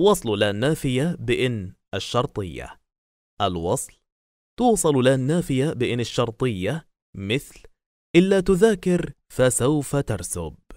وصل لا النافية بإن الشرطية الوصل توصل لا النافية بإن الشرطية مثل إلا تذاكر فسوف ترسب